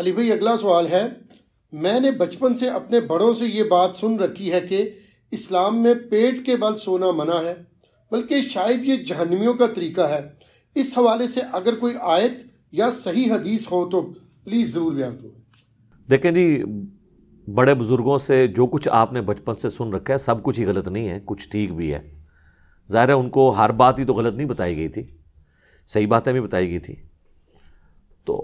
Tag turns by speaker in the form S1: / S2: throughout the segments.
S1: अली भाई अगला सवाल है मैंने बचपन से अपने बड़ों से ये बात सुन रखी है कि इस्लाम में पेट के बल सोना मना है बल्कि शायद ये जहनवियों का तरीका है इस हवाले से अगर कोई आयत या सही हदीस हो तो प्लीज़ ज़रूर बयान करो देखें जी बड़े बुज़ुर्गों से जो कुछ आपने बचपन से सुन रखा है सब कुछ ही गलत नहीं है कुछ ठीक भी है ज़ाहिर है उनको हर बात ही तो गलत नहीं बताई गई थी सही बातें भी बताई गई थी तो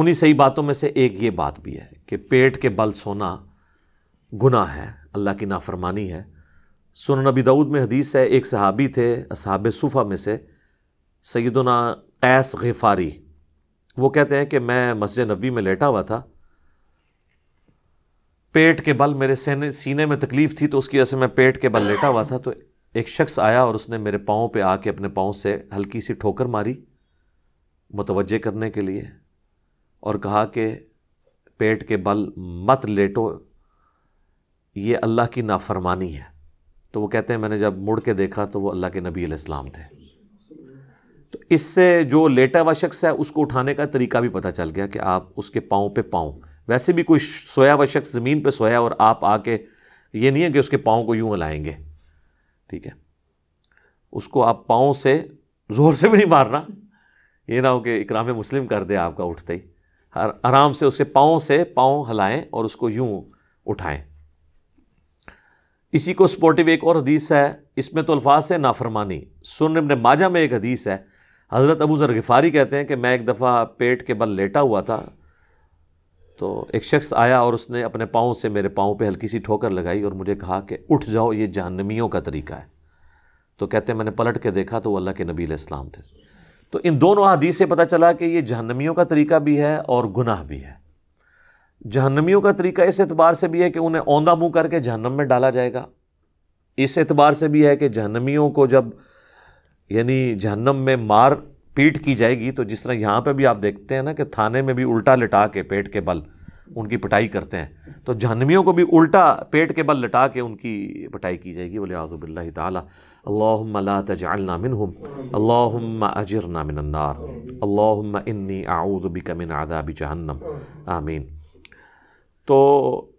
S1: उन्हीं सही बातों में से एक ये बात भी है कि पेट के बल सोना गुना है अल्लाह की नाफरमानी है सुन नबी दाऊद में हदीस है एक सहाबी थे असहाब सूफ़ा में से सैदना कैस गफ़ारी वो कहते हैं कि मैं मस्जिद नबी में लेटा हुआ था पेट के बल मेरे सीने सीने में तकलीफ़ थी तो उसकी वजह से मैं पेट के बल लेटा हुआ था तो एक शख्स आया और उसने मेरे पाँव पे आके अपने पाँव से हल्की सी ठोकर मारी मुतवजह करने के लिए और कहा कि पेट के बल मत लेटो ये अल्लाह की नाफरमानी है तो वो कहते हैं मैंने जब मुड़ के देखा तो वो अल्लाह के नबी इस्लाम थे तो इससे जो लेटा हुआ शख्स है उसको उठाने का तरीका भी पता चल गया कि आप उसके पाँव पे पाँव वैसे भी कोई सोया हुआ शख्स ज़मीन पे सोया और आप आके ये नहीं है कि उसके पाँव को यूँ हिलाएंगे ठीक है उसको आप पाँव से ज़ोर से भी नहीं मारना ये ना हो कि इकराम मुस्लिम कर दे आपका उठते ही आराम से उसे पाँव से पाँव हिलाएं और उसको यूं उठाएं इसी को सपोर्टिव एक और हदीस है इसमें तो अल्फाज है नाफरमानी सुन माजा में एक हदीस है हज़रत अबू ज़र गफ़ारी कहते हैं कि मैं एक दफ़ा पेट के बल लेटा हुआ था तो एक शख्स आया और उसने अपने पाँव से मेरे पाँव पे हल्की सी ठोकर लगाई और मुझे कहा कि उठ जाओ ये जहनमियों का तरीका है तो कहते हैं मैंने पलट के देखा तो वो अल्लाह के नबी इस्लाम थे तो इन दोनों हदीस से पता चला कि ये जहन्नमियों का तरीका भी है और गुनाह भी है जहन्नमियों का तरीका इस एतबार से भी है कि उन्हें औंदा मुँह करके जहन्नम में डाला जाएगा इस एतबार से भी है कि जहन्नमियों को जब यानी जहन्नम में मार पीट की जाएगी तो जिस तरह यहाँ पर भी आप देखते हैं ना कि थाने में भी उल्टा लिटा के पेट के बल उनकी पिटाई करते हैं तो जहनवियों को भी उल्टा पेट के बल लटा के उनकी पिटाई की जाएगी बोले आज़ुबिल्ला तल्ला तजालना मिन हम अल्लाम अजर नामिनार अल्लाम इन्नी मिन जहन्नम आमीन तो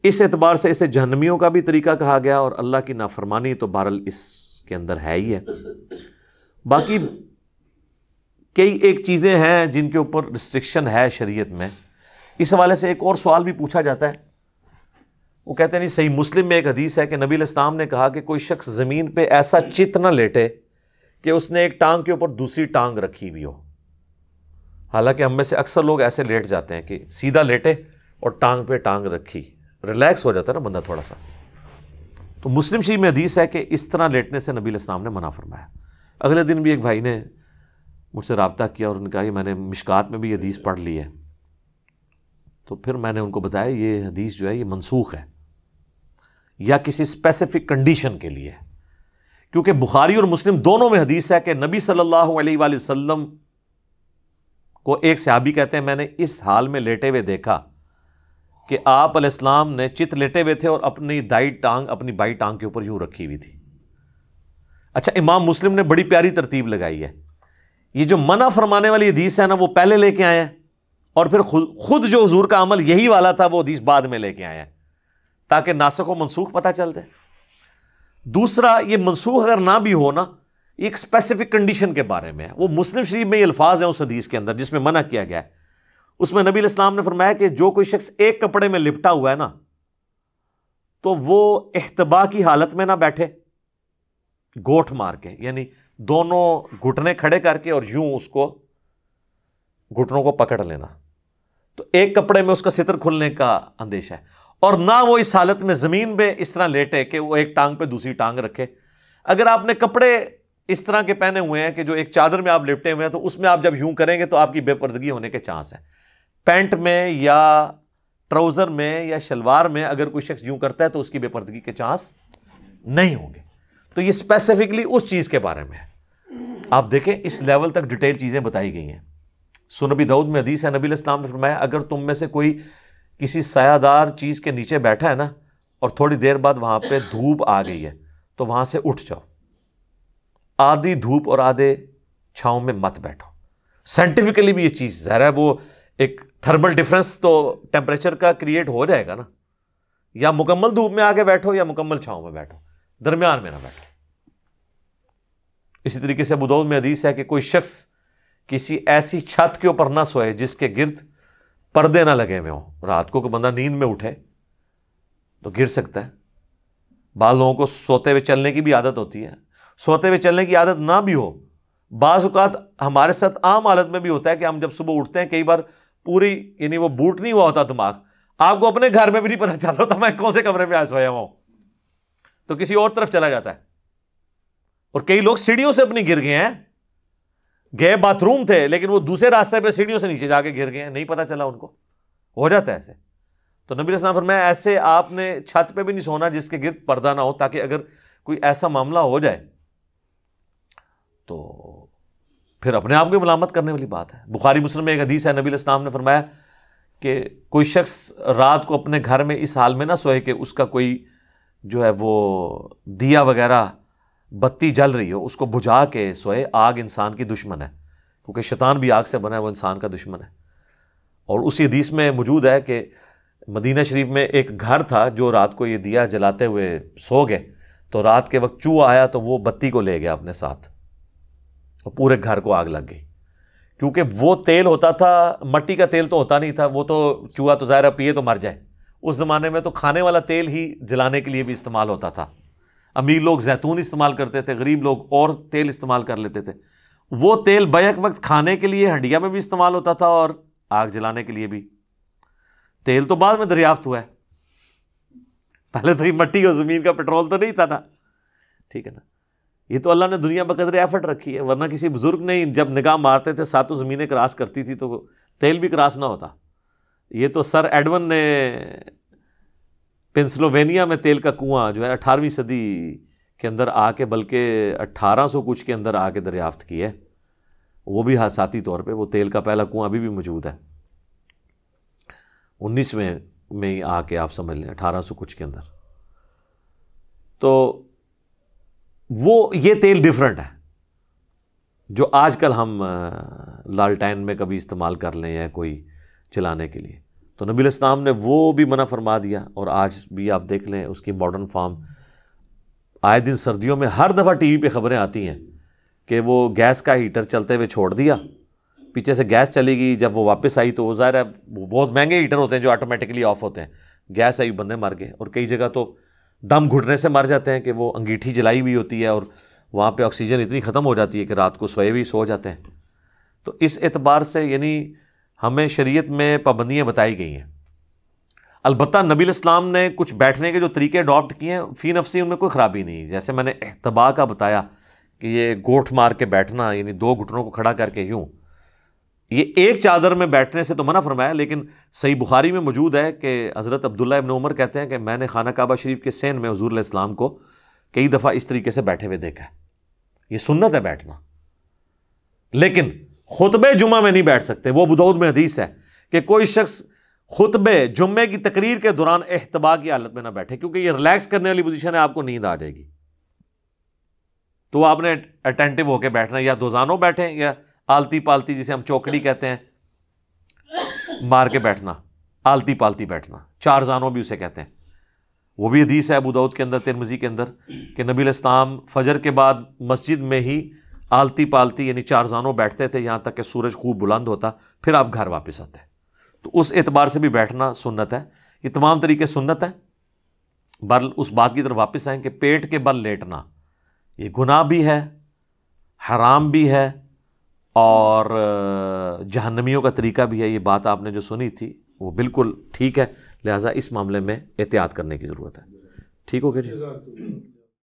S1: इस एतबार से इसे जहनवियों का भी तरीका कहा गया और अल्लाह की नाफरमानी तो बहरल इसके अंदर है ही है बाकी कई एक चीज़ें हैं जिनके ऊपर रिस्ट्रिक्शन है शरीयत में इस हवाले से एक और सवाल भी पूछा जाता है वो कहते हैं नहीं सही मुस्लिम में एक हदीस है कि नबी इस्लाम ने कहा कि कोई शख्स ज़मीन पे ऐसा चित ना लेटे कि उसने एक टांग के ऊपर दूसरी टांग रखी हुई हो हालांकि हम में से अक्सर लोग ऐसे लेट जाते हैं कि सीधा लेटे और टांग पे टांग रखी रिलैक्स हो जाता है ना बंदा थोड़ा सा तो मुस्लिम शरीफ में हदीस है कि इस तरह लेटने से नबी इस्लाम ने मना फरमाया अगले दिन भी एक भाई ने मुझसे रबता किया और उन्होंने कहा कि मैंने मिशकात में भी हदीस पढ़ ली है तो फिर मैंने उनको बताया ये हदीस जो है ये मनसूख है या किसी स्पेसिफिक कंडीशन के लिए क्योंकि बुखारी और मुस्लिम दोनों में हदीस है कि नबी सल्लल्लाहु अलैहि वसल्लम को एक सहाबी कहते हैं मैंने इस हाल में लेटे हुए देखा कि आप आपलाम ने चित लेटे हुए थे और अपनी दाई टांग अपनी बाई टांग के ऊपर यूं रखी हुई थी अच्छा इमाम मुस्लिम ने बड़ी प्यारी तरतीब लगाई है ये जो मना फरमाने वाली हदीस है ना वो पहले लेके आए हैं और फिर खुद खुद जो हजूर का अमल यही वाला था वो हदीस बाद में लेके आए ताकि नासक व मनसूख पता चल जाए दूसरा ये मनसूख अगर ना भी हो ना एक स्पेसिफिक कंडीशन के बारे में वो मुस्लिम शरीफ में ये अल्फाज हैं उस हदीस के अंदर जिसमें मना किया गया है उसमें नबी इस्लाम ने फरमाया कि जो कोई शख्स एक कपड़े में लिपटा हुआ है ना तो वो अहतबा की हालत में ना बैठे गोठ मार के यानी दोनों घुटने खड़े करके और यूं उसको घुटनों को पकड़ लेना तो एक कपड़े में उसका सितर खुलने का अंदेशा है और ना वो इस हालत में ज़मीन पे इस तरह लेटे कि वो एक टांग पे दूसरी टांग रखे अगर आपने कपड़े इस तरह के पहने हुए हैं कि जो एक चादर में आप लिपटे हुए हैं तो उसमें आप जब यूं करेंगे तो आपकी बेपर्दगी होने के चांस हैं पैंट में या ट्राउज़र में या शलवार में अगर कोई शख्स यूं करता है तो उसकी बेपर्दगी के चांस नहीं होंगे तो ये स्पेसिफिकली उस चीज़ के बारे में है आप देखें इस लेवल तक डिटेल चीज़ें बताई गई हैं सुनबी दाऊद में हदीस है नबी इस्लाम ने फरमाया अगर तुम में से कोई किसी सायादार चीज़ के नीचे बैठा है ना और थोड़ी देर बाद वहाँ पर धूप आ गई है तो वहाँ से उठ जाओ आधी धूप और आधे छाँव में मत बैठो साइंटिफिकली भी ये चीज़ ज़हर वो एक थर्मल डिफरेंस तो टेम्परेचर का क्रिएट हो जाएगा ना या मुकम्मल धूप में आगे बैठो या मुकम्मल छाँव में बैठो दरमियान में ना बैठो इसी तरीके से अबूदौद में हदीस है कि कोई शख्स किसी ऐसी छत के ऊपर ना सोए जिसके गिर्द पर्दे ना लगे हुए हों रात को बंदा नींद में उठे तो गिर सकता है बाद लोगों को सोते हुए चलने की भी आदत होती है सोते हुए चलने की आदत ना भी हो बाज़ात हमारे साथ आम आदत में भी होता है कि हम जब सुबह उठते हैं कई बार पूरी यानी वो बूट नहीं हुआ होता दिमाग आपको अपने घर में भी नहीं पता चल रहा होता मैं कौन से कमरे में आज सोया हुआ तो किसी और तरफ चला जाता है और कई लोग सीढ़ियों से अपनी गिर गए हैं गए बाथरूम थे लेकिन वो दूसरे रास्ते पे सीढ़ियों से नीचे जाके गिर गए नहीं पता चला उनको हो जाता है ऐसे तो नबी इस्लाम फरमाया ऐसे आपने छत पे भी नहीं सोना जिसके गिर पर्दा ना हो ताकि अगर कोई ऐसा मामला हो जाए तो फिर अपने आप को मलामत करने वाली बात है बुखारी मुस्लिम में एक हदीस है नबी इस्लाम ने फरमाया कि कोई शख्स रात को अपने घर में इस हाल में ना सोए कि उसका कोई जो है वो दिया वगैरह बत्ती जल रही हो उसको बुझा के सोए आग इंसान की दुश्मन है क्योंकि शैतान भी आग से बना है वो इंसान का दुश्मन है और उसी हदीस में मौजूद है कि मदीना शरीफ में एक घर था जो रात को ये दिया जलाते हुए सो गए तो रात के वक्त चूहा आया तो वो बत्ती को ले गया अपने साथ तो पूरे घर को आग लग गई क्योंकि वो तेल होता था मट्टी का तेल तो होता नहीं था वो तो चूहा तो ज़ाहिर पिए तो मर जाए उस ज़माने में तो खाने वाला तेल ही जलाने के लिए भी इस्तेमाल होता था अमीर लोग जैतून इस्तेमाल करते थे गरीब लोग और तेल इस्तेमाल कर लेते थे वो तेल बैक वक्त खाने के लिए हंडिया में भी इस्तेमाल होता था और आग जलाने के लिए भी तेल तो बाद में दरियाफ्त हुआ है पहले तो मट्टी और ज़मीन का पेट्रोल तो नहीं था ना ठीक है ना ये तो अल्लाह ने दुनिया बकदर एफर्ट रखी है वरना किसी बुज़ुर्ग ने जब निगाह मारते थे सातों ज़मीनें क्रॉस करती थी तो तेल भी क्रॉस ना होता ये तो सर एडवन ने पेंसिल्वेनिया में तेल का कुआं जो है अठारहवीं सदी के अंदर आके बल्कि 1800 कुछ के अंदर आके दरियाफ्त की है वो भी हादसाती तौर पे वो तेल का पहला कुआं अभी भी मौजूद है उन्नीसवें में, में ही आके आप समझ लें अठारह सौ कुछ के अंदर तो वो ये तेल डिफरेंट है जो आजकल हम लालटैन में कभी इस्तेमाल कर लें या कोई चलाने के लिए तो नबील इस्लाम ने वो भी मना फरमा दिया और आज भी आप देख लें उसकी मॉडर्न फार्म आए दिन सर्दियों में हर दफ़ा टी वी पर खबरें आती हैं कि वो गैस का हीटर चलते हुए छोड़ दिया पीछे से गैस चली गई जब वो वापस आई तो वो ज़ाहिर है वो बहुत महंगे हीटर होते हैं जो ऑटोमेटिकली ऑफ होते हैं गैस आई बंदे मर गए और कई जगह तो दम घुटने से मर जाते हैं कि वो अंगीठी जलाई हुई होती है और वहाँ पे ऑक्सीजन इतनी ख़त्म हो जाती है कि रात को सोए भी सो जाते हैं तो इस एतबार से यानी हमें शरीयत में पाबंदियाँ बताई गई हैं अलबत् नबी इस्लाम ने कुछ बैठने के जो तरीके अडॉप्ट किए हैं फ़ी नफसी उनमें कोई ख़राबी नहीं है जैसे मैंने अहतबा का बताया कि ये गोठ मार के बैठना यानी दो घुटनों को खड़ा करके यूँ ये एक चादर में बैठने से तो मना फरमाया लेकिन सही बुखारी में मौजूद है कि हज़रत अब्दुल्ला इबन उमर कहते हैं कि मैंने खाना काबा शरीफ के सैन में हजूर इस्लाम को कई दफ़ा इस तरीके से बैठे हुए देखा है ये सुन्नत है बैठना लेकिन खुतब जुमा में नहीं बैठ सकते वो बुदौद में हदीस है कि कोई शख्स खुतबे जुम्मे की तकरीर के दौरान एहतबा की हालत में ना बैठे क्योंकि ये रिलैक्स करने वाली पोजीशन है आपको नींद आ जाएगी तो आपने अटेंटिव होकर बैठना या दोजानों बैठे या आलती पालती जिसे हम चौकड़ी कहते हैं मार के बैठना आलती पालती बैठना चार जानों भी उसे कहते हैं वो भी हदीस है अबूदाऊद के अंदर तिरमजी के अंदर कि नबी इस्लाम फजर के बाद मस्जिद में ही आलती पालती यानी चारजानों बैठते थे यहाँ तक कि सूरज खूब बुलंद होता फिर आप घर वापस आते तो उस एतबार से भी बैठना सुन्नत है ये तमाम तरीके सुन्नत है बल उस बात की तरफ वापस आएँ कि पेट के बल लेटना ये गुनाह भी है हराम भी है और जहनमियों का तरीका भी है ये बात आपने जो सुनी थी वो बिल्कुल ठीक है लिहाजा इस मामले में एहतियात करने की ज़रूरत है ठीक हो गया जी